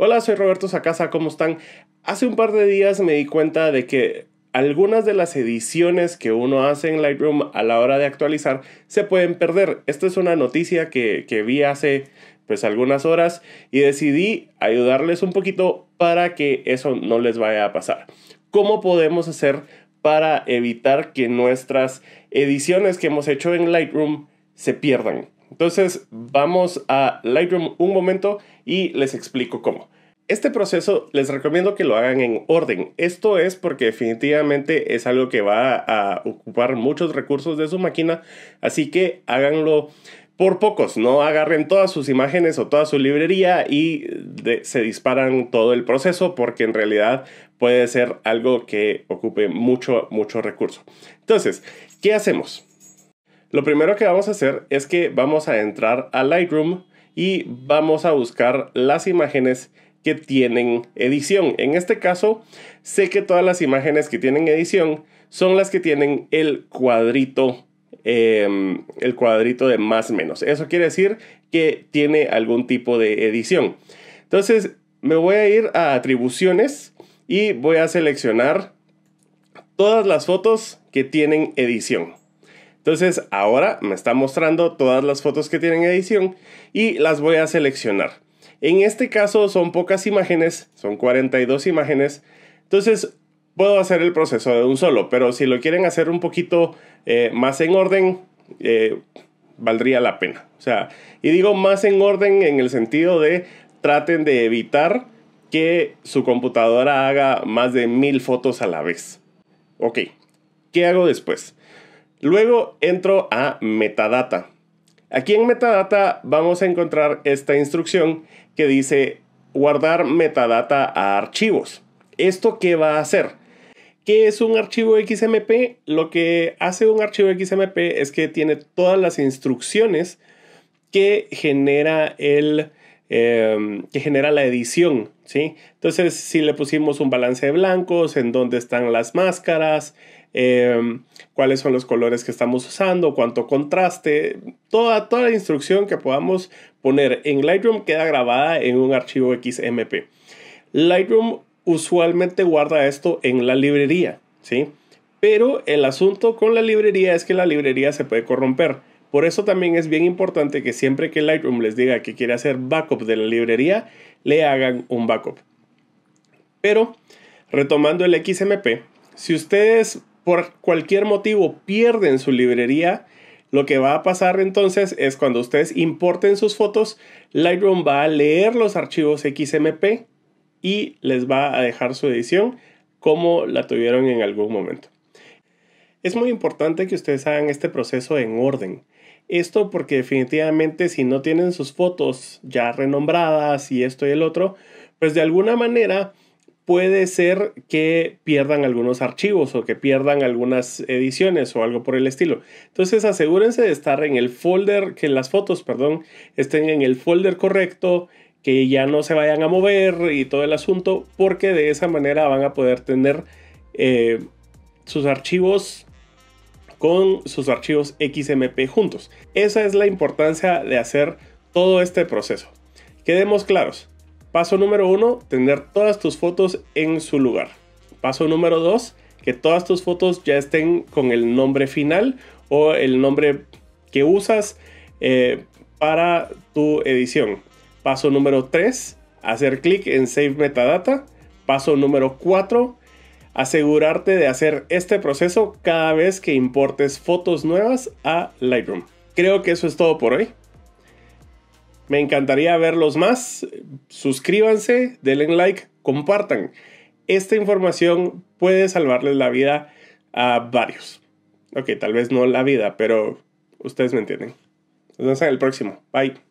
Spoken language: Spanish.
Hola, soy Roberto Sacasa, ¿cómo están? Hace un par de días me di cuenta de que algunas de las ediciones que uno hace en Lightroom a la hora de actualizar se pueden perder. Esta es una noticia que, vi hace pues algunas horas y decidí ayudarles un poquito para que eso no les vaya a pasar. ¿Cómo podemos hacer para evitar que nuestras ediciones que hemos hecho en Lightroom se pierdan? Entonces vamos a Lightroom un momento y les explico cómo. Este proceso les recomiendo que lo hagan en orden. Esto es porque definitivamente es algo que va a ocupar muchos recursos de su máquina, así que háganlo por pocos, no agarren todas sus imágenes o toda su librería y se disparan todo el proceso porque en realidad puede ser algo que ocupe mucho, mucho recurso. Entonces, ¿qué hacemos? Lo primero que vamos a hacer es que vamos a entrar a Lightroom y vamos a buscar las imágenes que tienen edición. En este caso, sé que todas las imágenes que tienen edición son las que tienen el cuadrito, em, el cuadrito de más menos. Eso quiere decir que tiene algún tipo de edición. Entonces, me voy a ir a atribuciones y voy a seleccionar todas las fotos que tienen edición. Entonces ahora me está mostrando todas las fotos que tienen edición y las voy a seleccionar. En este caso son pocas imágenes, son 42 imágenes. Entonces puedo hacer el proceso de un solo, pero si lo quieren hacer un poquito eh, más en orden, eh, valdría la pena. O sea, y digo más en orden en el sentido de traten de evitar que su computadora haga más de mil fotos a la vez. Ok, ¿qué hago después? Luego entro a metadata. Aquí en metadata vamos a encontrar esta instrucción que dice guardar metadata a archivos. ¿Esto qué va a hacer? ¿Qué es un archivo XMP? Lo que hace un archivo XMP es que tiene todas las instrucciones que genera el Em, que genera la edición, ¿sí? Entonces, si le pusimos un balance de blancos, en dónde están las máscaras, em, cuáles son los colores que estamos usando, cuánto contraste, toda, toda la instrucción que podamos poner en Lightroom queda grabada en un archivo XMP. Lightroom usualmente guarda esto en la librería, ¿sí? Pero el asunto con la librería es que la librería se puede corromper. Por eso también es bien importante que siempre que Lightroom les diga que quiere hacer backup de la librería, le hagan un backup. Pero, retomando el XMP, si ustedes por cualquier motivo pierden su librería, lo que va a pasar entonces es cuando ustedes importen sus fotos, Lightroom va a leer los archivos XMP y les va a dejar su edición como la tuvieron en algún momento. Es muy importante que ustedes hagan este proceso en orden. Esto porque definitivamente si no tienen sus fotos ya renombradas y esto y el otro, pues de alguna manera puede ser que pierdan algunos archivos o que pierdan algunas ediciones o algo por el estilo. Entonces asegúrense de estar en el folder, que las fotos, perdón, estén en el folder correcto, que ya no se vayan a mover y todo el asunto, porque de esa manera van a poder tener eh, sus archivos con sus archivos XMP juntos. Esa es la importancia de hacer todo este proceso. Quedemos claros. Paso número uno, tener todas tus fotos en su lugar. Paso número dos, que todas tus fotos ya estén con el nombre final o el nombre que usas eh, para tu edición. Paso número 3, hacer clic en Save Metadata. Paso número 4, asegurarte de hacer este proceso cada vez que importes fotos nuevas a Lightroom. Creo que eso es todo por hoy. Me encantaría verlos más. Suscríbanse, denle like, compartan. Esta información puede salvarles la vida a varios. Ok, tal vez no la vida, pero ustedes me entienden. Nos vemos en el próximo. Bye.